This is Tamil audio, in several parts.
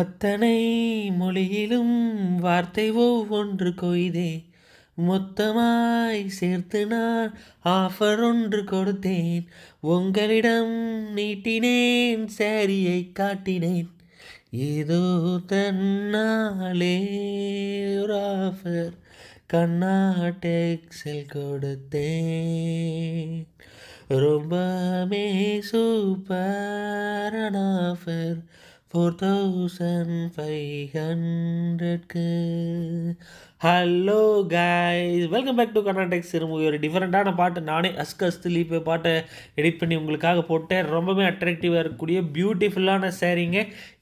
அத்தனை மொழியிலும் வார்த்தை ஒவ்வொன்று கொய்தே மொத்தமாய் சேர்த்து நான் ஆஃபர் ஒன்று கொடுத்தேன் உங்களிடம் நீட்டினேன் சேரியை காட்டினேன் ஏதோ தன்னாலே ஒரு ஆஃபர் டெக்ஸில் கொடுத்தேன் ரொம்பவே சூப்பரான offer 4500 k hello guys welcome back to கர்நாடெக் சிறுமுகி ஒரு டிஃப்ரெண்ட்டான பாட்டு நானே அஸ்கஸ் திலீப்பு பாட்டை எடிட் பண்ணி உங்களுக்காக போட்டேன் ரொம்பவே அட்ராக்டிவாக இருக்கக்கூடிய பியூட்டிஃபுல்லான சேரீங்க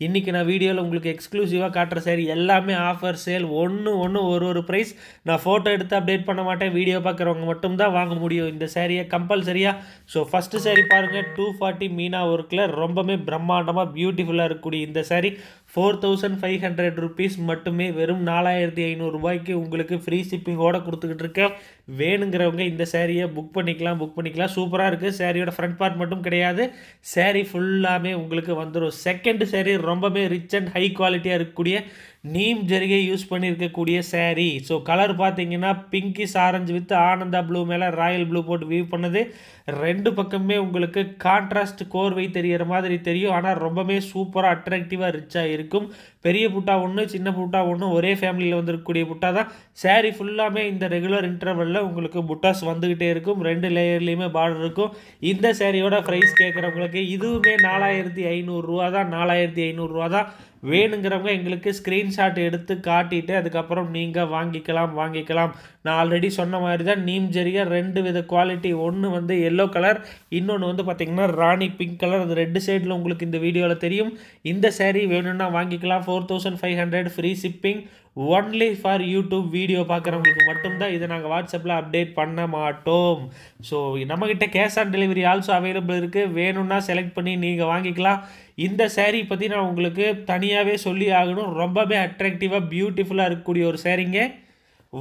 இன்றைக்கி நான் வீடியோவில் உங்களுக்கு எக்ஸ்க்ளூசிவாக காட்டுற சேரீ எல்லாமே ஆஃபர் சேல் ஒன்று ஒன்று ஒரு ஒரு ப்ரைஸ் நான் ஃபோட்டோ எடுத்து அப்டேட் பண்ண மாட்டேன் வீடியோ பார்க்குறவங்க மட்டும்தான் வாங்க முடியும் இந்த சேரீயை கம்பல்சரியாக ஸோ ஃபஸ்ட்டு சேரீ பாருங்கள் டூ ஃபார்ட்டி மீனா ஒர்க்கில் ரொம்பவே பிரம்மாண்டமாக பியூட்டிஃபுல்லாக இருக்கக்கூடிய இந்த sari four thousand five hundred rupees மட்டுமே வெறும் நாலாயிரத்தி ஐநூறுரூபாய்க்கு உங்களுக்கு ஃப்ரீ ஷிப்பிங்கோடு கொடுத்துக்கிட்டு இருக்கேன் வேணுங்கிறவங்க இந்த சேரீயை புக் பண்ணிக்கலாம் புக் பண்ணிக்கலாம் சூப்பராக இருக்குது சேரீயோட ஃப்ரண்ட் பார்ட் மட்டும் கிடையாது சேரீ ஃபுல்லாமே உங்களுக்கு வந்துடும் செகண்ட் சேரீ ரொம்பவே ரிச் அண்ட் ஹை குவாலிட்டியாக இருக்கக்கூடிய நீம் ஜெருகை யூஸ் பண்ணியிருக்கக்கூடிய சேரீ ஸோ கலர் பார்த்தீங்கன்னா பிங்கிஸ் ஆரஞ்சு வித் ஆனந்தா ப்ளூ மேலே ராயல் ப்ளூ போட்டு வியூ பண்ணுது ரெண்டு பக்கமே உங்களுக்கு கான்ட்ராஸ்ட் கோர்வை தெரிகிற மாதிரி தெரியும் ஆனால் ரொம்பவே சூப்பராக அட்ராக்டிவாக ரிச்சாக இருக்கும் பெரிய புட்டா ஒன்று சின்ன புட்டா ஒன்று ஒரே ஃபேமிலியில் வந்திருக்கக்கூடிய புட்டா தான் சேரீ ஃபுல்லாமே இந்த ரெகுலர் இன்டர்வலில் உங்களுக்கு புட்டாஸ் வந்துக்கிட்டே இருக்கும் ரெண்டு லேயர்லேயுமே பார்டர் இருக்கும் இந்த சேரீயோட ப்ரைஸ் கேட்குறவங்களுக்கு இதுவுமே நாலாயிரத்தி ஐநூறுரூவா தான் நாலாயிரத்தி ஐநூறுரூவா தான் வேணுங்கிறவங்க எங்களுக்கு ஸ்க்ரீன்ஷாட் எடுத்து காட்டிட்டு அதுக்கப்புறம் நீங்கள் வாங்கிக்கலாம் வாங்கிக்கலாம் நான் ஆல்ரெடி சொன்ன மாதிரி தான் நீம் ஜெரிய ரெண்டு வித குவாலிட்டி ஒன்று வந்து எல்லோ கலர் இன்னொன்று வந்து பார்த்திங்கன்னா ராணி பிங்க் கலர் அது ரெண்டு சைடில் உங்களுக்கு இந்த வீடியோவில் தெரியும் இந்த சேரீ வேணும்னா வாங்கிக்கலாம் four thousand five hundred free shipping only for YouTube video பார்க்குறவங்களுக்கு மட்டும்தான் இதை நாங்கள் வாட்ஸ்அப்பில் அப்டேட் பண்ண மாட்டோம் ஸோ நம்மக்கிட்ட cash on delivery also available இருக்குது வேணும்னா செலக்ட் பண்ணி நீங்கள் வாங்கிக்கலாம் இந்த சேரீ பற்றி நான் உங்களுக்கு தனியாகவே சொல்லி ஆகணும் ரொம்பவே அட்ராக்டிவாக பியூட்டிஃபுல்லாக இருக்கக்கூடிய ஒரு சேரீங்க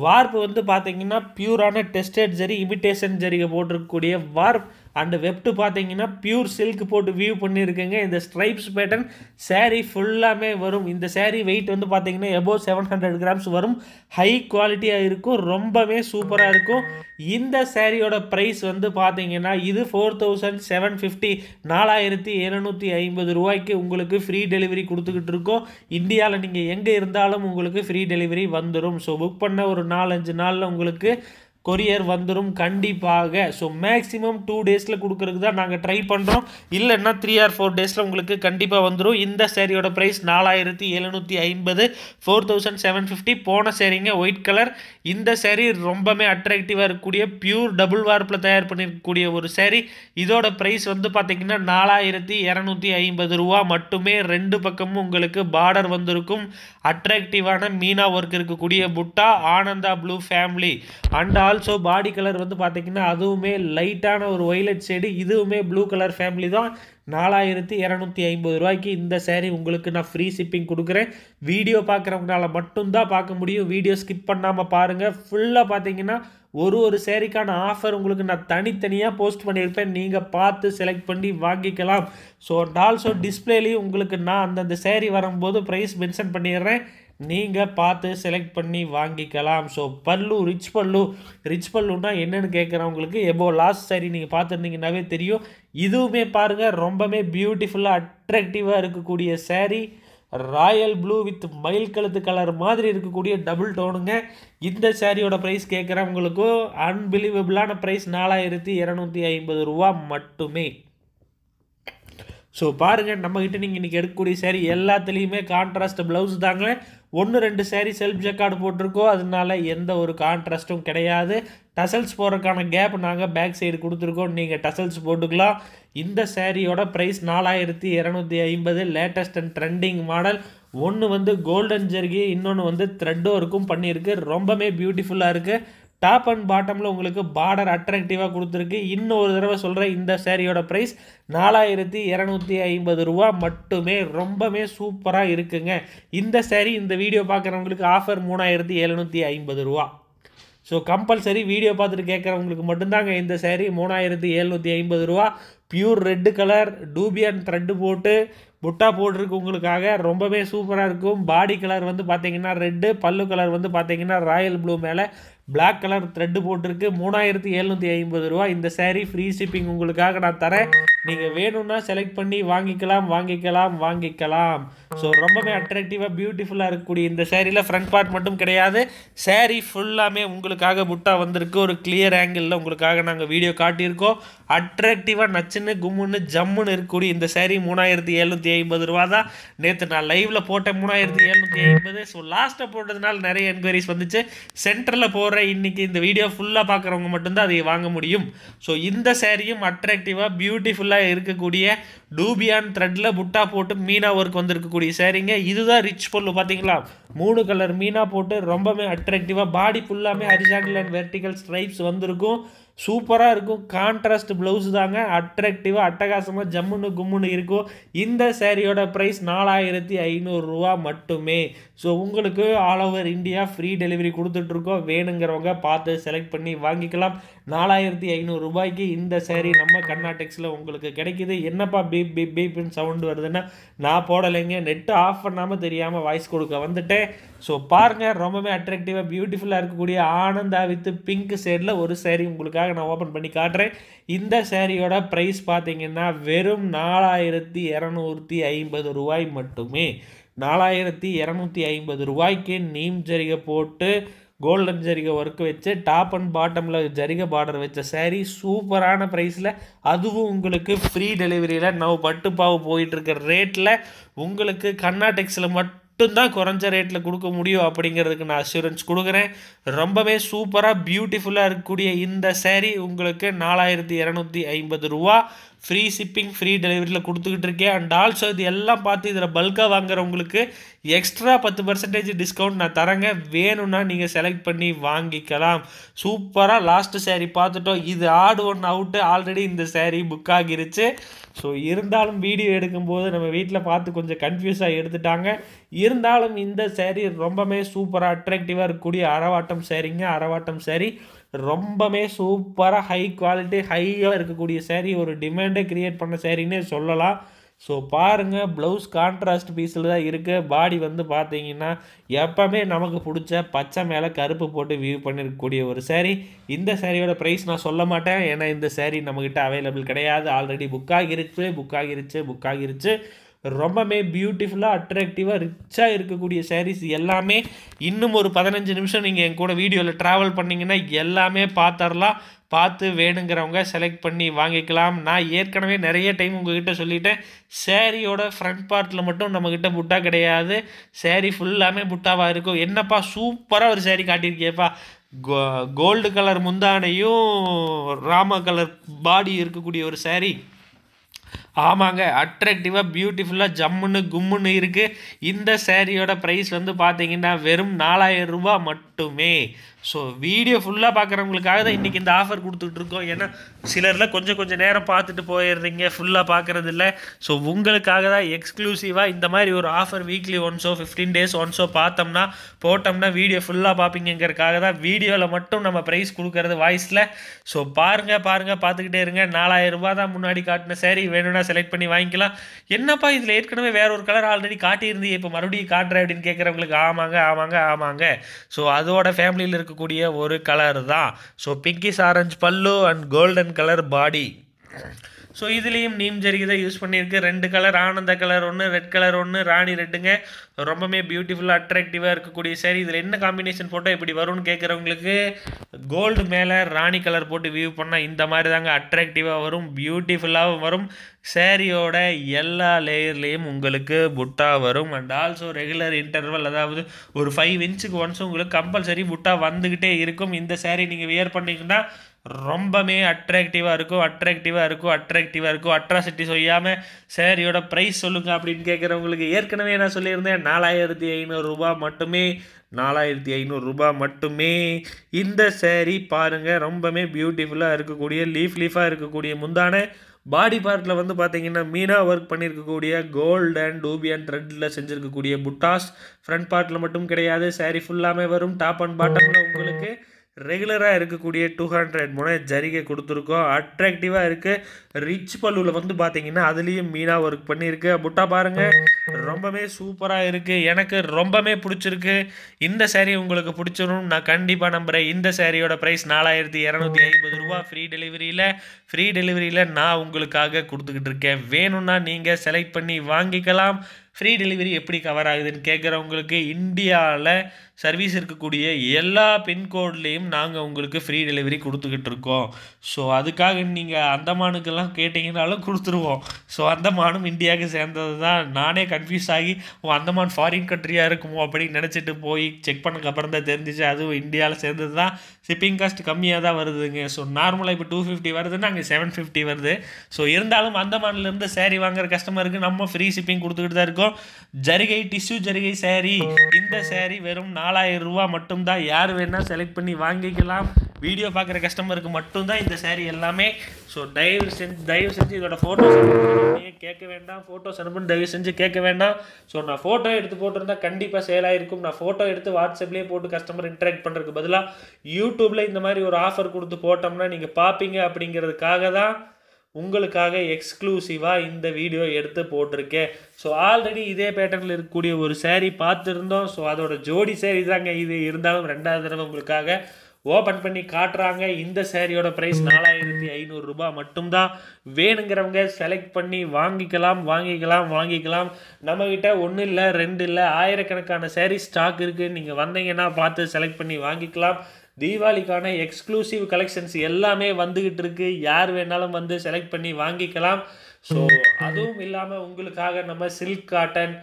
வார்ப்பு வந்து பார்த்தீங்கன்னா பியூரான டெஸ்டட் ஜரி இமிட்டேஷன் ஜரிகை போட்டிருக்கக்கூடிய வார்ப் அண்டு வெப்டு பார்த்தீங்கன்னா பியூர் சில்க் போட்டு வியூ பண்ணியிருக்குங்க இந்த ஸ்ட்ரைப்ஸ் பேட்டர்ன் சேரீ ஃபுல்லாமே வரும் இந்த சேரீ வெயிட் வந்து பார்த்தீங்கன்னா எபோவ் செவன் ஹண்ட்ரட் கிராம்ஸ் வரும் ஹை குவாலிட்டியாக இருக்கும் ரொம்பவே சூப்பராக இருக்கும் இந்த சேரீயோட ப்ரைஸ் வந்து பார்த்தீங்கன்னா இது ஃபோர் தௌசண்ட் செவன் ஃபிஃப்டி நாலாயிரத்தி எழுநூற்றி ஐம்பது ரூபாய்க்கு உங்களுக்கு ஃப்ரீ டெலிவரி கொடுத்துக்கிட்டு இருக்கோம் இந்தியாவில் நீங்கள் எங்கே இருந்தாலும் உங்களுக்கு ஃப்ரீ டெலிவரி வந்துடும் ஸோ புக் பண்ண ஒரு நாலஞ்சு நாளில் உங்களுக்கு கொரியர் வந்துடும் கண்டிப்பாக ஸோ மேக்ஸிமம் டூ டேஸில் கொடுக்கறதுக்கு தான் நாங்கள் ட்ரை பண்ணுறோம் இல்லைன்னா த்ரீ ஆர் ஃபோர் டேஸில் உங்களுக்கு கண்டிப்பாக வந்துடும் இந்த சேரீயோட ப்ரைஸ் நாலாயிரத்தி எழுநூற்றி ஐம்பது ஃபோர் தௌசண்ட் செவன் ஃபிஃப்டி போன சேரீங்க ஒயிட் கலர் இந்த சேரீ ரொம்பவே அட்ராக்டிவாக இருக்கக்கூடிய பியூர் டபுள் வார்ப்பில் தயார் பண்ணியிருக்கக்கூடிய ஒரு சேரீ இதோட ப்ரைஸ் வந்து பார்த்திங்கன்னா நாலாயிரத்தி இரநூத்தி ஐம்பது ரூபா மட்டுமே ரெண்டு பக்கமும் உங்களுக்கு பார்டர் வந்திருக்கும் அட்ராக்டிவான மீனா ஒர்க் இருக்கக்கூடிய புட்டா ஆனந்தா blue family and also body colour வந்து பார்த்திங்கன்னா அதுவுமே லைட்டான ஒரு ஒய்லட் ஷேடு இதுவுமே ப்ளூ கலர் ஃபேமிலி தான் நாலாயிரத்தி இரநூத்தி ஐம்பது ரூபாய்க்கு இந்த சேரீ உங்களுக்கு நான் ஃப்ரீ ஷிப்பிங் கொடுக்குறேன் வீடியோ பார்க்குறவங்களால மட்டும்தான் பார்க்க முடியும் வீடியோ ஸ்கிப் பண்ணாமல் பாருங்கள் ஃபுல்லாக பார்த்தீங்கன்னா ஒரு ஒரு சேரீக்கான ஆஃபர் உங்களுக்கு நான் தனித்தனியாக போஸ்ட் பண்ணியிருப்பேன் நீங்கள் பார்த்து செலக்ட் பண்ணி வாங்கிக்கலாம் ஸோ அண்ட் ஆல்சோ டிஸ்பிளேலேயும் உங்களுக்கு நான் அந்தந்த சேரீ வரும்போது ப்ரைஸ் மென்ஷன் பண்ணிடுறேன் நீங்கள் பார்த்து செலக்ட் பண்ணி வாங்கிக்கலாம் ஸோ பல்லு ரிச் பல்லு ரிச் பல்லுன்னா என்னென்னு கேட்குறவங்களுக்கு எவ்வளோ லாஸ்ட் சாரி நீங்கள் பார்த்துருந்தீங்கன்னாவே தெரியும் இதுவுமே பாருங்கள் ரொம்பவே பியூட்டிஃபுல்லாக அட்ராக்டிவாக இருக்கக்கூடிய சாரீ ராயல் ப்ளூ வித் மயில் கழுத்து கலர் மாதிரி இருக்கக்கூடிய டபுள் டோனுங்க இந்த சாரியோட ப்ரைஸ் கேட்குறவங்களுக்கும் அன்பிலீவபிளான ப்ரைஸ் நாலாயிரத்தி இரநூத்தி ஐம்பது ரூபா மட்டுமே ஸோ பாருங்கள் நம்மக்கிட்ட நீங்கள் இன்றைக்கி எடுக்கக்கூடிய சேரீ எல்லாத்துலேயுமே கான்ட்ராஸ்ட் ப்ளவுஸ் தாங்க ஒன்று ரெண்டு சேரீ செல்ஃப் ஜெக்கார்டு போட்டிருக்கோம் அதனால எந்த ஒரு கான்ட்ராஸ்ட்டும் கிடையாது டசல்ஸ் போடுறதுக்கான கேப் நாங்கள் பேக் சைடு கொடுத்துருக்கோம் நீங்கள் டசல்ஸ் போட்டுக்கலாம் இந்த சேரீயோட ப்ரைஸ் நாலாயிரத்தி இரநூத்தி ஐம்பது லேட்டஸ்ட் அண்ட் ட்ரெண்டிங் மாடல் ஒன்று வந்து கோல்டன் ஜெர்கி இன்னொன்று வந்து த்ரெட் ஒர்க்கும் பண்ணியிருக்கு ரொம்பவே பியூட்டிஃபுல்லாக இருக்குது டாப் அண்ட் பாட்டமில் உங்களுக்கு பார்டர் அட்ராக்டிவாக கொடுத்துருக்கு இன்னொரு தடவை சொல்கிறேன் இந்த சேரீயோட ப்ரைஸ் நாலாயிரத்தி இரநூத்தி ஐம்பது ரூபா மட்டுமே ரொம்பவே சூப்பராக இருக்குங்க இந்த சேரீ இந்த வீடியோ பார்க்குறவங்களுக்கு ஆஃபர் மூணாயிரத்தி எழுநூற்றி ஐம்பது ரூபா ஸோ கம்பல்சரி வீடியோ பார்த்துட்டு கேட்குறவங்களுக்கு மட்டும்தாங்க இந்த சேரீ மூணாயிரத்தி எழுநூற்றி ஐம்பது ரூபா pure red colour dupion thread போட்டு புட்டா போட்டிருக்கு உங்களுக்காக ரொம்பவே சூப்பராக இருக்கும் பாடி கலர் வந்து பார்த்தீங்கன்னா ரெட்டு பல்லு கலர் வந்து பார்த்தீங்கன்னா ராயல் ப்ளூ மேலே பிளாக் கலர் த்ரெட்டு போட்டிருக்கு மூணாயிரத்தி எழுநூற்றி ஐம்பது ரூபா இந்த சேரீ ஃப்ரீ ஷிப்பிங் உங்களுக்காக நான் தரேன் நீங்கள் வேணும்னா செலக்ட் பண்ணி வாங்கிக்கலாம் வாங்கிக்கலாம் வாங்கிக்கலாம் ஸோ ரொம்பவே அட்ராக்டிவாக பியூட்டிஃபுல்லாக இருக்கக்கூடிய இந்த சேரீல ஃப்ரண்ட் பார்ட் மட்டும் கிடையாது சேரீ ஃபுல்லாமே உங்களுக்காக புட்டாக வந்திருக்கு ஒரு கிளியர் ஆங்கிளில் உங்களுக்காக நாங்கள் வீடியோ காட்டியிருக்கோம் அட்ராக்டிவாக நச்சுன்னு கும்முன்னு ஜம்முன்னு இருக்கக்கூடிய இந்த சேரீ மூணாயிரத்தி எழுநூற்றி ஐம்பது ரூபா தான் நேற்று நான் லைவில் போட்டேன் மூணாயிரத்தி எழுநூற்றி ஐம்பது ஸோ லாஸ்ட்டை போட்டதுனால நிறைய என்கொயரிஸ் வந்துச்சு சென்டரில் போகிற இன்றைக்கி இந்த வீடியோ ஃபுல்லாக பார்க்குறவங்க மட்டும்தான் அதை வாங்க முடியும் ஸோ இந்த சேரீயும் அட்ராக்டிவாக பியூட்டிஃபுல்லாக இருக்கக்கூடிய டூபியான் த்ரெட்டில் புட்டா போட்டு மீனா ஒர்க் வந்திருக்கக்கூடிய சேரீங்க இதுதான் ரிச் பொருள் பார்த்தீங்களா மூணு கலர் மீனா போட்டு ரொம்பவே அட்ராக்டிவாக பாடி ஃபுல்லாமே ஹரிசாண்டல் அண்ட் வெர்டிகல் ஸ்ட்ரைப்ஸ் வந்திருக்கும் சூப்பராக இருக்கும் கான்ட்ராஸ்ட் ப்ளவுஸ் தாங்க அட்ராக்டிவாக அட்டகாசமாக ஜம்முன்னு கும்முன்னு இருக்கும் இந்த சேரீயோட ப்ரைஸ் நாலாயிரத்தி ஐநூறுரூவா மட்டுமே ஸோ உங்களுக்கு all over India free delivery கொடுத்துட்ருக்கோம் வேணுங்கிறவங்க பார்த்து செலக்ட் பண்ணி வாங்கிக்கலாம் நாலாயிரத்தி ஐநூறு ரூபாய்க்கு இந்த சேரீ நம்ம கர்நாடெக்ஸில் உங்களுக்கு கிடைக்கிது என்னப்பா பீப் பீப் பீப்னு சவுண்டு வருதுன்னா நான் போடலைங்க நெட்டு ஆஃப் பண்ணாமல் தெரியாமல் வாய்ஸ் கொடுக்க வந்துட்டேன் ஸோ பாருங்கள் ரொம்பவே அட்ராக்டிவாக பியூட்டிஃபுல்லாக இருக்கக்கூடிய ஆனந்தா வித்து பிங்க் சேரில் ஒரு சேரீ உங்களுக்காக நான் ஓப்பன் பண்ணி காட்டுறேன் இந்த சேரீயோட ப்ரைஸ் பார்த்தீங்கன்னா வெறும் நாலாயிரத்தி இரநூத்தி ஐம்பது ரூபாய் மட்டுமே நாலாயிரத்தி இரநூத்தி ஐம்பது ரூபாய்க்கு நீம் ஜரிகை போட்டு கோல்டன் ஜரிகை ஒர்க் வச்சு டாப் அண்ட் பாட்டமில் ஜரிகை பார்டர் வச்ச சேரீ சூப்பரான ப்ரைஸில் அதுவும் உங்களுக்கு ஃப்ரீ டெலிவரியில் நவ் பட்டுப்பாவு போயிட்டுருக்க ரேட்டில் உங்களுக்கு கர்நாடெக்ஸில் மட்டும் மட்டும்தான் குறைஞ்ச ரேட்டில் கொடுக்க முடியும் அப்படிங்கிறதுக்கு நான் அஷூரன்ஸ் கொடுக்குறேன் ரொம்பவே சூப்பராக பியூட்டிஃபுல்லாக இருக்கக்கூடிய இந்த சேரீ உங்களுக்கு நாலாயிரத்தி இரநூத்தி ஐம்பது ரூபா ஃப்ரீ ஷிப்பிங் ஃப்ரீ டெலிவரியில் கொடுத்துக்கிட்டு இருக்கேன் அண்ட் ஆல்சோ இது எல்லாம் பார்த்து இதில் பல்காக வாங்குறவங்களுக்கு எக்ஸ்ட்ரா பத்து பர்சன்டேஜ் டிஸ்கவுண்ட் நான் தரேங்க வேணும்னா நீங்கள் செலக்ட் பண்ணி வாங்கிக்கலாம் சூப்பராக லாஸ்ட்டு சேரீ பார்த்துட்டோம் இது ஆடு ஒன்று அவுட்டு ஆல்ரெடி இந்த சேரீ புக் ஆகிருச்சு ஸோ இருந்தாலும் வீடியோ எடுக்கும்போது நம்ம வீட்டில் பார்த்து கொஞ்சம் கன்ஃபியூஸாக எடுத்துட்டாங்க இருந்தாலும் இந்த சேரீ ரொம்பவே சூப்பராக அட்ராக்டிவாக இருக்கக்கூடிய அரவாட்டம் சேரீங்க அரவாட்டம் சேரீ ரொம்பவே சூப்பராக ஹை குவாலிட்டி ஹையாக இருக்கக்கூடிய சேரீ ஒரு டிமாண்டே க்ரியேட் பண்ண சேரீன்னே சொல்லலாம் ஸோ பாருங்கள் ப்ளவுஸ் கான்ட்ராஸ்ட் பீஸில் தான் இருக்குது பாடி வந்து பார்த்தீங்கன்னா எப்போவுமே நமக்கு பிடிச்ச பச்சை மேலே கருப்பு போட்டு வியூ பண்ணியிருக்கக்கூடிய ஒரு சேரீ இந்த சேரீயோட ப்ரைஸ் நான் சொல்ல மாட்டேன் ஏன்னா இந்த சேரீ நம்மக்கிட்ட அவைலபிள் கிடையாது ஆல்ரெடி புக் ஆகிருச்சு புக் ஆகிருச்சு புக் ஆகிருச்சு ரொம்பவே பியூட்டிஃபுல்லாக அட்ராக்டிவாக ரிச்சாக இருக்கக்கூடிய சாரீஸ் எல்லாமே இன்னும் ஒரு பதினஞ்சு நிமிஷம் நீங்கள் என் கூட வீடியோவில் ட்ராவல் பண்ணிங்கன்னா எல்லாமே பார்த்துடலாம் பார்த்து வேணுங்கிறவங்க செலக்ட் பண்ணி வாங்கிக்கலாம் நான் ஏற்கனவே நிறைய டைம் உங்கள்கிட்ட சொல்லிட்டேன் சேரீயோட ஃப்ரண்ட் பார்ட்டில் மட்டும் நம்மக்கிட்ட புட்டா கிடையாது சேரீ ஃபுல்லாமே புட்டாவாக இருக்கும் என்னப்பா சூப்பராக ஒரு சேரீ காட்டியிருக்கியப்பா கோ கோல்டு கலர் முந்தானையும் ராம கலர் பாடி இருக்கக்கூடிய ஒரு சேரீ ஆமாங்க அட்ராக்டிவாக பியூட்டிஃபுல்லாக ஜம்முன்னு கும்முன்னு இருக்குது இந்த சேரீயோட ப்ரைஸ் வந்து பார்த்தீங்கன்னா வெறும் நாலாயிரம் ரூபா மட்டும் மட்டுமே ஸோ வீடியோ ஃபுல்லாக பார்க்குறவங்களுக்காக தான் இன்றைக்கி இந்த ஆஃபர் கொடுத்துட்ருக்கோம் ஏன்னா சிலரில் கொஞ்சம் கொஞ்சம் நேரம் பார்த்துட்டு போயிடுறீங்க ஃபுல்லாக பார்க்குறது இல்லை ஸோ உங்களுக்காக தான் எக்ஸ்க்ளூசிவாக இந்த மாதிரி ஒரு offer weekly once or fifteen days once or பார்த்தோம்னா போட்டோம்னா வீடியோ ஃபுல்லாக பார்ப்பீங்கிறதுக்காக தான் வீடியோவில் மட்டும் நம்ம ப்ரைஸ் கொடுக்குறது வாய்ஸில் ஸோ பாருங்கள் பாருங்கள் பார்த்துக்கிட்டே இருங்க நாலாயிரம் ரூபா தான் முன்னாடி காட்டின சரி வேணும்னா செலக்ட் பண்ணி வாங்கிக்கலாம் என்னப்பா இதில் ஏற்கனவே வேற ஒரு கலர் ஆல்ரெடி காட்டியிருந்து இப்போ மறுபடியும் காட்டுறேன் அப்படின்னு கேட்குறவங்களுக்கு ஆமாங்க ஆமாங்க ஆமாங்க ஸோ அது அதோட ஃபேமிலியில் இருக்கக்கூடிய ஒரு கலர் தான் so pinkish orange pallu and golden colour body so இதுலேயும் நீம் ஜரிகை தான் யூஸ் பண்ணியிருக்கு ரெண்டு கலர் ஆனந்த கலர் ஒன்று ரெட் கலர் ஒன்று ராணி ரெட்டுங்க ரொம்பவே பியூட்டிஃபுல்லாக அட்ராக்டிவாக இருக்கக்கூடிய சரி இதில் என்ன காம்பினேஷன் போட்டால் இப்படி வரும்னு கேட்குறவங்களுக்கு கோல்டு மேலே ராணி கலர் போட்டு வியூ பண்ணால் இந்த மாதிரி தாங்க அட்ராக்டிவாக வரும் பியூட்டிஃபுல்லாகவும் வரும் சேரீயோட எல்லா லேயர்லேயும் உங்களுக்கு புட்டா வரும் அண்ட் ஆல்சோ ரெகுலர் இன்டர்வல் அதாவது ஒரு ஃபைவ் இன்ச்சுக்கு ஒன்ஸ் உங்களுக்கு கம்பல்சரி புட்டா வந்துக்கிட்டே இருக்கும் இந்த சேரீ நீங்கள் வியர் பண்ணிங்கன்னா ரொம்பவே அட்ராக்டிவாக இருக்கும் அட்ராக்டிவாக இருக்கும் அட்ராக்டிவாக இருக்கும் அட்ராசிட்டி சொல்லாமல் இதோட ப்ரைஸ் சொல்லுங்கள் அப்படின்னு கேட்குறவங்களுக்கு ஏற்கனவே நான் சொல்லியிருந்தேன் நாலாயிரத்தி ஐநூறுரூபா மட்டுமே நாலாயிரத்தி ஐநூறுரூபா மட்டுமே இந்த சேரீ பாருங்கள் ரொம்பவே பியூட்டிஃபுல்லாக இருக்கக்கூடிய லீஃப் லீஃபாக இருக்கக்கூடிய முந்தான பாடி பார்ட்டில் வந்து பார்த்தீங்கன்னா மீனாக ஒர்க் பண்ணியிருக்கக்கூடிய கோல்டு அண்ட் டூபி அண்ட் த்ரெட்டில் செஞ்சுருக்கக்கூடிய புட்டாஸ் ஃப்ரண்ட் பார்ட்டில் மட்டும் கிடையாது சேரீ ஃபுல்லாமே வரும் டாப் அண்ட் பாட்டமில் உங்களுக்கு ரெகுலராக இருக்கக்கூடிய டூ ஹண்ட்ரட் முனை ஜரிகை கொடுத்துருக்கோம் அட்ராக்டிவாக இருக்குது ரிச் பல்லுவில் வந்து பார்த்தீங்கன்னா அதுலேயும் மீனாக ஒர்க் பண்ணியிருக்கு புட்டா பாருங்கள் ரொம்பவே சூப்பராக இருக்குது எனக்கு ரொம்பவே பிடிச்சிருக்கு இந்த சேரீ உங்களுக்கு பிடிச்சிடும் நான் கண்டிப்பாக நம்புகிறேன் இந்த சேரீயோட ப்ரைஸ் நாலாயிரத்தி இரநூத்தி ஐம்பது ரூபா ஃப்ரீ டெலிவரியில் ஃப்ரீ டெலிவரியில் நான் உங்களுக்காக கொடுத்துக்கிட்டு இருக்கேன் வேணும்னா நீங்கள் செலக்ட் பண்ணி வாங்கிக்கலாம் ஃப்ரீ டெலிவரி எப்படி கவர் ஆகுதுன்னு கேட்குறவங்களுக்கு இந்தியாவில் சர்வீஸ் இருக்கக்கூடிய எல்லா பின்கோட்லேயும் நாங்கள் உங்களுக்கு ஃப்ரீ டெலிவரி கொடுத்துக்கிட்டு இருக்கோம் ஸோ அதுக்காக நீங்கள் அந்தமானுக்கெல்லாம் கேட்டிங்கனாலும் கொடுத்துருவோம் ஸோ அந்தமானும் இந்தியாவுக்கு சேர்ந்தது தான் நானே கன்ஃபியூஸ் ஆகி ஓ அந்தமான் ஃபாரின் கண்ட்ரியாக இருக்குமோ அப்படின்னு நினச்சிட்டு போய் செக் பண்ணக்கப்புறம் தான் தெரிஞ்சிச்சு அதுவும் இந்தியாவில் சேர்ந்தது தான் ஷிப்பிங் காஸ்ட் கம்மியாக தான் வருதுங்க ஸோ நார்மலாக இப்போ டூ ஃபிஃப்டி வருதுன்னா அங்கே செவன் ஃபிஃப்டி வருது ஸோ இருந்தாலும் அந்தமான்லேருந்து சேரீ வாங்குற கஸ்டமருக்கு நம்ம ஃப்ரீ ஷிப்பிங் கொடுத்துக்கிட்டு தான் இருக்கோம் ஜரிகை டிஷ்யூ ஜரிகை சேரீ இந்த சேரீ வெறும் நான் நாலாயிரம் ரூபா மட்டும்தான் யார் வேணால் செலக்ட் பண்ணி வாங்கிக்கலாம் வீடியோ பார்க்குற கஸ்டமருக்கு மட்டும்தான் இந்த சேரீ எல்லாமே ஸோ தயவு செஞ்சு தயவு செஞ்சு இதோட ஃபோட்டோஸ் கேட்க வேண்டாம் ஃபோட்டோஸ் அனுப்புன்னு தயவு செஞ்சு கேட்க வேண்டாம் ஸோ நான் ஃபோட்டோ எடுத்து போட்டிருந்தா கண்டிப்பாக சேல் ஆகிருக்கும் நான் ஃபோட்டோ எடுத்து வாட்ஸ்அப்லேயே போட்டு கஸ்டமர் இன்ட்ராக்ட் பண்ணுறதுக்கு பதிலாக யூடியூப்பில் இந்த மாதிரி ஒரு ஆஃபர் கொடுத்து போட்டோம்னா நீங்கள் பார்ப்பீங்க அப்படிங்கிறதுக்காக தான் உங்களுக்காக எக்ஸ்க்ளூசிவாக இந்த வீடியோ எடுத்து போட்டிருக்கேன் ஸோ ஆல்ரெடி இதே பேட்டர்னில் இருக்கக்கூடிய ஒரு சேரீ பார்த்துருந்தோம் ஸோ அதோட ஜோடி சேரீ தாங்க இது இருந்தாலும் ரெண்டாவது தடவை உங்களுக்காக ஓப்பன் பண்ணி காட்டுறாங்க இந்த சேரீயோட ப்ரைஸ் நாலாயிரத்தி ஐநூறுரூபா மட்டும்தான் வேணுங்கிறவங்க செலக்ட் பண்ணி வாங்கிக்கலாம் வாங்கிக்கலாம் வாங்கிக்கலாம் நம்மக்கிட்ட ஒன்றும் இல்லை ரெண்டு இல்லை ஆயிரக்கணக்கான சேரீ ஸ்டாக் இருக்குது நீங்கள் வந்தீங்கன்னா பார்த்து செலக்ட் பண்ணி வாங்கிக்கலாம் தீபாவளிக்கான எக்ஸ்க்ளூசிவ் கலெக்ஷன்ஸ் எல்லாமே வந்துக்கிட்டு இருக்கு யார் வேணாலும் வந்து செலக்ட் பண்ணி வாங்கிக்கலாம் ஸோ அதுவும் இல்லாமல் உங்களுக்காக நம்ம சில்க் காட்டன்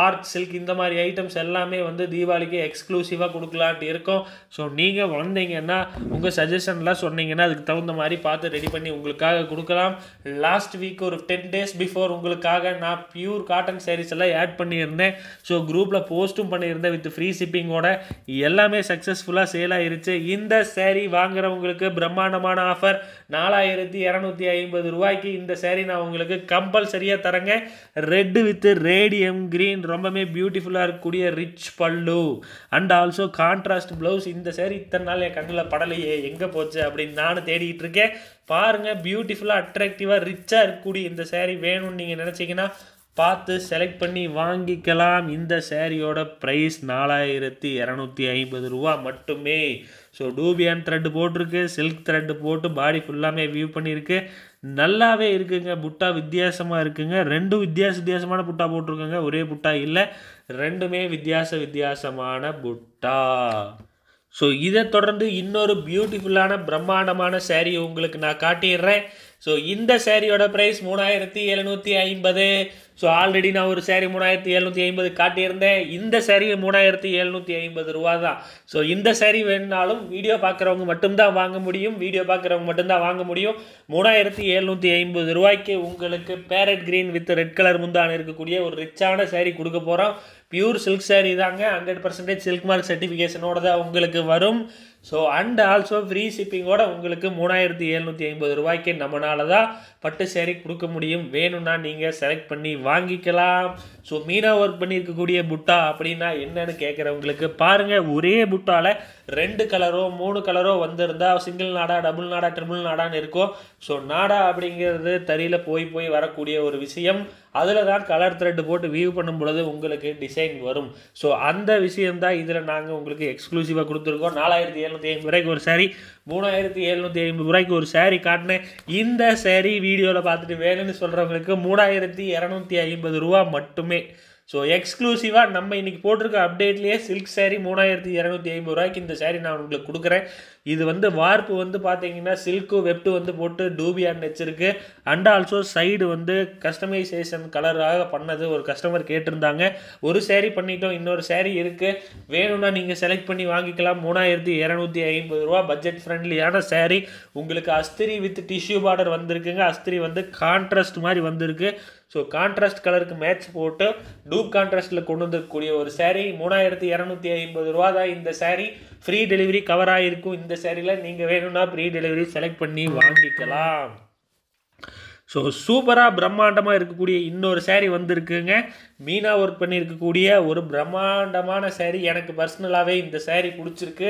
ஆர்ட் சில்க் இந்த மாதிரி ஐட்டம்ஸ் எல்லாமே வந்து தீபாவளிக்கு எக்ஸ்க்ளூசிவாக கொடுக்கலான்ட்டு இருக்கோம் ஸோ நீங்கள் வந்தீங்கன்னா உங்கள் சஜஷன்லாம் சொன்னீங்கன்னா அதுக்கு தகுந்த மாதிரி பார்த்து ரெடி பண்ணி உங்களுக்காக கொடுக்கலாம் லாஸ்ட் வீக் ஒரு டென் டேஸ் பிஃபோர் உங்களுக்காக நான் பியூர் காட்டன் சேரீஸ் எல்லாம் ஆட் பண்ணியிருந்தேன் ஸோ குரூப்பில் போஸ்ட்டும் பண்ணியிருந்தேன் வித் ஃப்ரீ ஷிப்பிங்கோட எல்லாமே சக்ஸஸ்ஃபுல்லாக சேல் ஆயிருச்சு இந்த சேரீ வாங்குறவங்களுக்கு பிரம்மாண்டமான ஆஃபர் நாலாயிரத்தி இரநூத்தி ஐம்பது ரூபாய்க்கு இந்த சேரீ நான் உங்களுக்கு கம்பல்சரியாக தரேங்க red with radium green and ரொம்பவே பியூட்டிஃபுல்லாக இருக்கக்கூடிய ரிச் பல்லு அண்ட் ஆல்சோ கான்ட்ராஸ்ட் ப்ளவுஸ் இந்த சேரீ இத்தனை நாள் என் கண்ணில் படலையே எங்கே போச்சு அப்படின்னு நானும் தேடிக்கிட்டு இருக்கேன் பாருங்கள் பியூட்டிஃபுல்லாக அட்ராக்டிவாக ரிச்சாக இருக்கக்கூடிய இந்த சேரீ வேணும்னு நீங்கள் நினச்சிங்கன்னா பார்த்து செலக்ட் பண்ணி வாங்கிக்கலாம் இந்த சேரீயோட ப்ரைஸ் நாலாயிரத்தி இரநூத்தி ஐம்பது ரூபா மட்டுமே ஸோ டூபியான் த்ரெட்டு போட்டிருக்கு சில்க் த்ரெட்டு போட்டு பாடி ஃபுல்லாமே வியூ பண்ணியிருக்கு நல்லாவே இருக்குங்க புட்டா வித்தியாசமாக இருக்குங்க ரெண்டும் வித்தியாச வித்தியாசமான புட்டா போட்டிருக்கோங்க ஒரே புட்டா இல்லை ரெண்டுமே வித்தியாச வித்தியாசமான புட்டா ஸோ இதை தொடர்ந்து இன்னொரு பியூட்டிஃபுல்லான பிரம்மாண்டமான சேரீ உங்களுக்கு நான் காட்டிடுறேன் ஸோ இந்த சேரீயோட ப்ரைஸ் மூணாயிரத்தி எழுநூற்றி ஐம்பது ஸோ ஆல்ரெடி நான் ஒரு சேரீ மூணாயிரத்தி எழுநூற்றி ஐம்பது காட்டியிருந்தேன் இந்த சேரீ மூணாயிரத்தி எழுநூற்றி ஐம்பது ரூபா தான் ஸோ இந்த சேரீ வேணுனாலும் வீடியோ பார்க்குறவங்க மட்டும்தான் வாங்க முடியும் வீடியோ பார்க்குறவங்க மட்டும்தான் வாங்க முடியும் மூணாயிரத்தி எழுநூற்றி ஐம்பது ரூபாய்க்கு உங்களுக்கு parrot green with red colour முந்தான இருக்கக்கூடிய ஒரு ரிச்சான சேரீ கொடுக்க போகிறோம் பியூர் சில்க் சேரீ தாங்க ஹண்ட்ரட் பர்சன்டேஜ் சில்க் மார்க் சர்டிஃபிகேஷனோட தான் உங்களுக்கு வரும் ஸோ அண்ட் ஆல்சோ ஃப்ரீ ஷிப்பிங்கோட உங்களுக்கு மூணாயிரத்தி எழுநூற்றி ஐம்பது ரூபாய்க்கு நம்மளால தான் பட்டு சேரீ கொடுக்க முடியும் வேணும்னா நீங்கள் செலக்ட் பண்ணி வாங்கிக்கலாம் ஸோ மீனா ஒர்க் பண்ணியிருக்கக்கூடிய புட்டா அப்படின்னா என்னன்னு கேட்குறவங்களுக்கு பாருங்கள் ஒரே புட்டாவில் ரெண்டு கலரோ மூணு கலரோ வந்திருந்தால் சிங்கிள் நாடா டபுள் நாடா ட்ரிபிள் நாடான்னு இருக்கும் ஸோ நாடா அப்படிங்கிறது தறியில் போய் போய் வரக்கூடிய ஒரு விஷயம் அதில் தான் கலர் த்ரெட்டு போட்டு வியூ பண்ணும் பொழுது உங்களுக்கு டிசைன் வரும் ஸோ அந்த தான் இதில் நாங்கள் உங்களுக்கு எக்ஸ்க்ளூசிவாக கொடுத்துருக்கோம் நாலாயிரத்தி ஐம்பது ரூபாய்க்கு ஒரு சாரி மூணாயிரத்தி எழுநூற்றி ஐம்பது ரூபாய்க்கு ஒரு சாரி காட்டினேன் இந்த சாரி வீடியோவில் பார்த்துட்டு வேணும்னு சொல்கிறவங்களுக்கு மூணாயிரத்தி இரநூத்தி ஐம்பது ரூபா மட்டுமே ஸோ எக்ஸ்க்ளூசிவாக நம்ம இன்றைக்கி போட்டிருக்க அப்டேட்லேயே சில்க் சேரீ மூணாயிரத்தி இரநூத்தி ஐம்பது ரூபாய்க்கு இந்த சேரீ நான் உங்களுக்கு கொடுக்குறேன் இது வந்து வார்ப்பு வந்து பார்த்தீங்கன்னா சில்க்கு வெப்டு வந்து போட்டு டூபி நெச்சிருக்கு அண்ட் ஆல்சோ சைடு வந்து கஸ்டமைசேஷன் கலராக பண்ணது ஒரு கஸ்டமர் கேட்டிருந்தாங்க ஒரு சேரீ பண்ணிட்டோம் இன்னொரு சேரீ இருக்குது வேணும்னா நீங்கள் செலக்ட் பண்ணி வாங்கிக்கலாம் மூணாயிரத்தி இரநூத்தி ஐம்பது ரூபா பட்ஜெட் ஃப்ரெண்ட்லியான சேரீ உங்களுக்கு அஸ்திரி வித் டிஷ்யூ பார்டர் வந்திருக்குங்க அஸ்திரி வந்து கான்ட்ராஸ்ட் மாதிரி வந்திருக்கு ஸோ கான்ட்ராஸ்ட் கலருக்கு மேட்ச் போட்டு டூப் கான்ட்ராஸ்ட்டில் கொண்டு வந்துருக்கக்கூடிய ஒரு சேரீ மூணாயிரத்தி இரநூத்தி ஐம்பது ரூபா தான் இந்த சேரீ ஃப்ரீ டெலிவரி கவர் ஆகிருக்கும் இந்த சேரீயில் நீங்கள் வேணும்னா ஃப்ரீ டெலிவரி செலக்ட் பண்ணி வாங்கிக்கலாம் ஸோ சூப்பராக பிரம்மாண்டமாக இருக்கக்கூடிய இன்னொரு சேரீ வந்திருக்குங்க மீனா ஒர்க் பண்ணியிருக்கக்கூடிய ஒரு பிரம்மாண்டமான சேரீ எனக்கு பர்சனலாகவே இந்த சேரீ பிடிச்சிருக்கு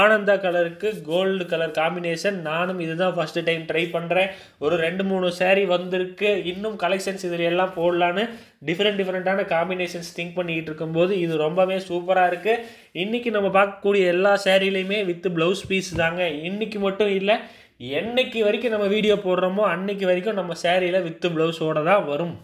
ஆனந்த கலருக்கு கோல்டு கலர் காம்பினேஷன் நானும் இதுதான் ஃபஸ்ட்டு டைம் ட்ரை பண்ணுறேன் ஒரு ரெண்டு மூணு சேரீ வந்திருக்கு இன்னும் கலெக்ஷன்ஸ் இதில் எல்லாம் போடலான்னு டிஃப்ரெண்ட் டிஃப்ரெண்ட்டான காம்பினேஷன்ஸ் திங்க் பண்ணிக்கிட்டு இருக்கும்போது இது ரொம்பவே சூப்பராக இருக்குது இன்றைக்கி நம்ம பார்க்கக்கூடிய எல்லா சேரீலையுமே வித் ப்ளவுஸ் பீஸ் தாங்க இன்றைக்கி மட்டும் இல்லை என்னைக்கு வரைக்கும் நம்ம வீடியோ போடுறோமோ அன்னைக்கு வரைக்கும் நம்ம சேரீயில் வித்து ப்ளவுஸோடு தான் வரும்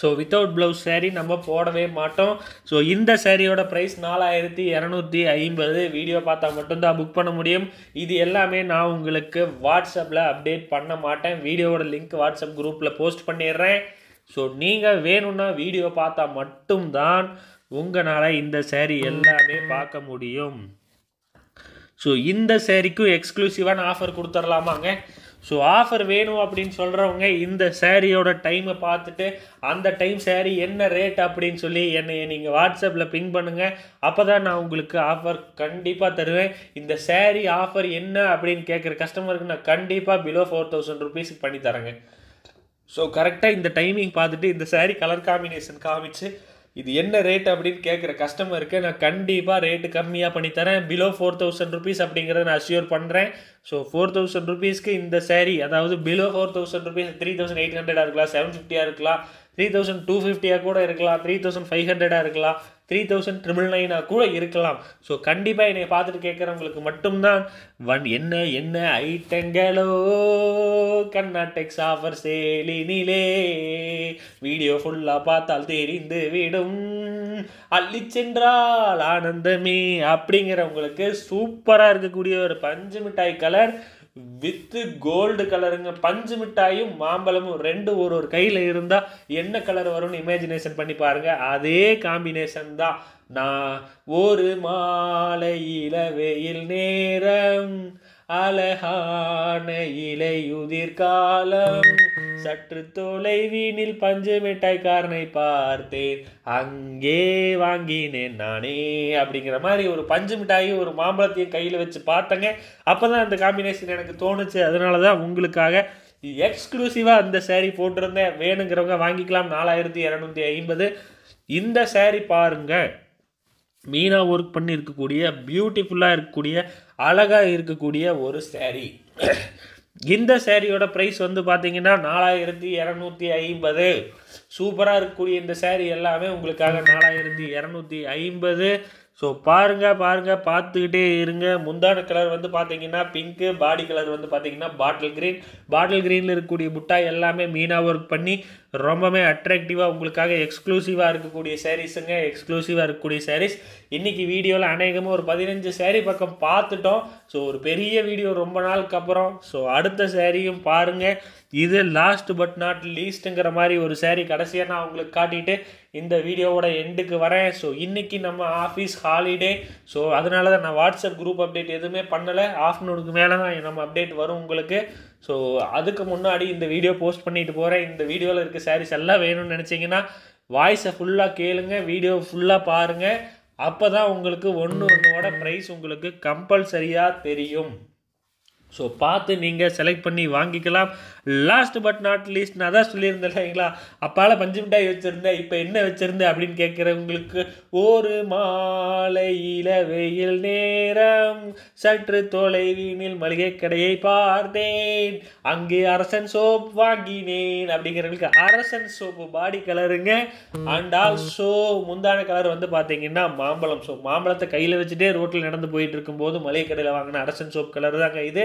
ஸோ வித்தவுட் ப்ளவுஸ் சேரீ நம்ம போடவே மாட்டோம் ஸோ இந்த சேரீயோட ப்ரைஸ் நாலாயிரத்தி இரநூத்தி ஐம்பது வீடியோ பார்த்தா மட்டும்தான் புக் பண்ண முடியும் இது எல்லாமே நான் உங்களுக்கு வாட்ஸ்அப்பில் அப்டேட் பண்ண மாட்டேன் வீடியோவோட லிங்க் வாட்ஸ்அப் குரூப்பில் போஸ்ட் பண்ணிடுறேன் ஸோ நீங்கள் வேணும்னா வீடியோ பார்த்தா மட்டும்தான் உங்களால் இந்த சேரீ எல்லாமே பார்க்க முடியும் ஸோ இந்த சேரீக்கும் எக்ஸ்க்ளூசிவான ஆஃபர் கொடுத்துர்லாமாங்க ஸோ ஆஃபர் வேணும் அப்படின்னு சொல்கிறவங்க இந்த சேரீயோட டைமை பார்த்துட்டு அந்த டைம் சேரீ என்ன ரேட் அப்படின்னு சொல்லி என்னை நீங்கள் வாட்ஸ்அப்பில் பிங் பண்ணுங்கள் அப்போ தான் நான் உங்களுக்கு ஆஃபர் கண்டிப்பாக தருவேன் இந்த சேரீ ஆஃபர் என்ன அப்படின்னு கேட்குற கஸ்டமருக்கு நான் கண்டிப்பாக பிலோ ஃபோர் தௌசண்ட் ருபீஸுக்கு பண்ணி தரேங்க ஸோ கரெக்டாக இந்த டைமிங் பார்த்துட்டு இந்த சேரீ கலர் காம்பினேஷன் காமிச்சு இது என்ன ரேட் அப்படின்னு கேட்குற கஸ்டமருக்கு நான் கண்டிப்பாக ரேட்டு கம்மியாக பண்ணித்தரேன் பிலோ ஃபோர் தௌசண்ட் ருபீஸ் அப்படிங்கிறத நான் அஷ்யூர் பண்ணுறேன் ஸோ ஃபோர் தௌசண்ட் ருபீஸ்க்கு இந்த சேரீ அதாவது below four thousand rupees three thousand eight ஹண்ட்ரடாக இருக்கலாம் செவன் ஃபிஃப்டியாக இருக்கலாம் த்ரீ தௌசண்ட் டூ ஃபிஃப்டியாக கூட இருக்கலாம் த்ரீ தௌசண்ட் ஃபைவ் ஹண்ட்ரடாக இருக்கலாம் த்ரீ தௌசண்ட் ட்ரிபிள் நைனாக கூட இருக்கலாம் ஸோ கண்டிப்பாக என்னை பார்த்துட்டு கேட்குறவங்களுக்கு மட்டும்தான் வன் என்ன என்ன ஐட்டங்களோ கர்நாடெக்ஸ் ஆஃபர் சேலினிலே வீடியோ ஃபுல்லாக பார்த்தால் தெரிந்து விடும் அள்ளி சென்றால் ஆனந்தமே அப்படிங்கிறவங்களுக்கு சூப்பராக இருக்கக்கூடிய ஒரு பஞ்சு மிட்டாய் கலர் வித்து கோல்டு கலருங்க பஞ்சு மிட்டாயும் மாம்பழமும் ரெண்டு ஒரு ஒரு கையில் இருந்தால் என்ன கலர் வரும்னு இமேஜினேஷன் பண்ணி பாருங்கள் அதே காம்பினேஷன் தான் நான் ஒரு மாலையில வெயில் நேரம் அழகான இலையுதிர் காலம் சற்று தொலைவீனில் பஞ்சு மிட்டாய்க்காரனை பார்த்தேன் அங்கே வாங்கினேன் நானே அப்படிங்கிற மாதிரி ஒரு பஞ்சு ஒரு மாம்பழத்தையும் கையில் வச்சு பார்த்தேங்க அப்போ தான் அந்த காம்பினேஷன் எனக்கு தோணுச்சு அதனால தான் உங்களுக்காக எக்ஸ்க்ளூசிவாக அந்த சேரீ போட்டிருந்தேன் வேணுங்கிறவங்க வாங்கிக்கலாம் நாலாயிரத்தி இரநூத்தி ஐம்பது இந்த சேரீ பாருங்கள் மீனாக ஒர்க் பண்ணி இருக்கக்கூடிய பியூட்டிஃபுல்லாக இருக்கக்கூடிய அழகாக இருக்கக்கூடிய ஒரு சேரீ இந்த சேரீயோட ப்ரைஸ் வந்து பார்த்திங்கன்னா நாலாயிரத்தி இரநூத்தி ஐம்பது சூப்பராக இருக்கக்கூடிய இந்த சேரீ எல்லாமே உங்களுக்காக நாலாயிரத்தி இரநூத்தி ஐம்பது ஸோ பாருங்கள் பாருங்கள் பார்த்துக்கிட்டே இருங்க முந்தான கலர் வந்து பார்த்தீங்கன்னா பிங்க்கு பாடி கலர் வந்து பார்த்தீங்கன்னா பாட்டில் க்ரீன் பாட்டில் க்ரீனில் இருக்கக்கூடிய முட்டாய் எல்லாமே மீனாக ஒர்க் பண்ணி ரொம்பவே அட்ராக்டிவாக உங்களுக்காக எக்ஸ்க்ளூசிவாக இருக்கக்கூடிய சாரீஸுங்க எக்ஸ்க்ளூசிவாக இருக்கக்கூடிய சாரீஸ் இன்றைக்கி வீடியோவில் அநேகமாக ஒரு பதினஞ்சு சேரீ பக்கம் பார்த்துட்டோம் ஸோ ஒரு பெரிய வீடியோ ரொம்ப நாளுக்கு அப்புறம் ஸோ அடுத்த சேரீயும் பாருங்கள் இது லாஸ்ட் பட் நாட் லீஸ்ட்டுங்கிற மாதிரி ஒரு சேரீ கடைசியாக நான் உங்களுக்கு காட்டிட்டு இந்த வீடியோவோட எண்டுக்கு வரேன் ஸோ இன்றைக்கி நம்ம ஆஃபீஸ் ஹாலிடே ஸோ அதனால தான் நான் வாட்ஸ்அப் குரூப் அப்டேட் எதுவுமே பண்ணலை ஆஃப்டர்நூனுக்கு மேலே தான் நம்ம அப்டேட் வரும் உங்களுக்கு ஸோ அதுக்கு முன்னாடி இந்த வீடியோ போஸ்ட் பண்ணிட்டு போகிறேன் இந்த வீடியோவில் இருக்க சாரீஸ் எல்லாம் வேணும்னு நினச்சிங்கன்னா வாய்ஸை ஃபுல்லாக கேளுங்க வீடியோ ஃபுல்லாக பாருங்கள் அப்போ தான் உங்களுக்கு ஒன்று ஒன்றோட ப்ரைஸ் உங்களுக்கு கம்பல்சரியாக தெரியும் ஸோ பார்த்து நீங்கள் செலக்ட் பண்ணி வாங்கிக்கலாம் லாஸ்ட் பட் நாட் லீஸ்ட் நான் தான் சொல்லியிருந்தேன் இல்லைங்களா அப்பால பஞ்சு மிட்டாய் வச்சுருந்தேன் இப்போ என்ன வச்சுருந்தேன் அப்படின்னு கேட்குறவங்களுக்கு ஒரு மாலையில வெயில் நேரம் சற்று தொலைவினில் மளிகை கடையை பார்த்தேன் அங்கே அரசன் சோப் வாங்கினேன் அப்படிங்கிறவங்களுக்கு அரசன் சோப்பு பாடி கலருங்க அண்ட் ஆல்சோ முந்தான கலர் வந்து பார்த்தீங்கன்னா மாம்பழம் சோப் மாம்பழத்தை கையில் வச்சுட்டே ரோட்டில் நடந்து போயிட்டு இருக்கும்போது மளிகை கடையில் வாங்கின அரசன் சோப் கலர் தாங்க இது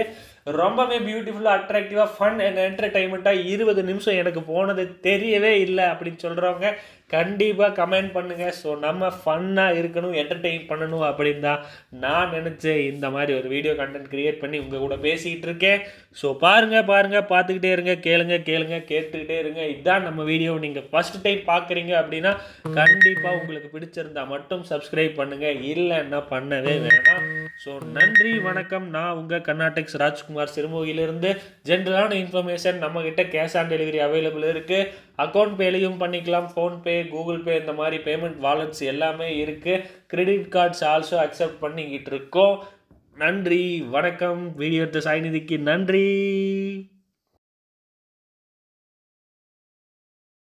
ரொம்பவே பியூட்டிஃபுல்லாக அட்ராக்டிவாக ஃபன் அண்ட் என்டர்டைன்மெண்ட்டாக இருபது நிமிஷம் எனக்கு போனது தெரியவே இல்லை அப்படின்னு சொல்கிறவங்க கண்டிப்பாக கமெண்ட் பண்ணுங்கள் ஸோ நம்ம ஃபன்னாக இருக்கணும் என்டர்டெயின் பண்ணணும் அப்படின்னு தான் நான் நினச்சேன் இந்த மாதிரி ஒரு வீடியோ கண்டென்ட் க்ரியேட் பண்ணி உங்கள் கூட பேசிக்கிட்டு இருக்கேன் ஸோ பாருங்கள் பாருங்கள் பார்த்துக்கிட்டே இருங்க கேளுங்க கேளுங்க கேட்டுக்கிட்டே இருங்க இதுதான் நம்ம வீடியோ நீங்கள் ஃபஸ்ட் டைம் பார்க்குறீங்க அப்படின்னா கண்டிப்பாக உங்களுக்கு பிடிச்சிருந்தா மட்டும் சப்ஸ்கிரைப் பண்ணுங்கள் இல்லைன்னா பண்ணவே வேணாம் ஸோ நன்றி வணக்கம் நான் உங்கள் கர்நாடக்ஸ் ராஜ்குமார் சிறுமுகிலிருந்து ஜென்ரலான இன்ஃபர்மேஷன் நம்மக்கிட்ட கேஷ் ஆன் டெலிவரி அவைலபிள் இருக்குது அக்கௌண்ட் பேலையும் பண்ணிக்கலாம் ஃபோன்பே கூகுள் பே இந்த மாதிரி பேமெண்ட் வாலெட்ஸ் எல்லாமே இருக்குது கிரெடிட் கார்ட்ஸ் ஆல்சோ அக்செப்ட் பண்ணிக்கிட்டு இருக்கோம் நன்றி வணக்கம் வீடியோ சாய்நிதிக்கு நன்றி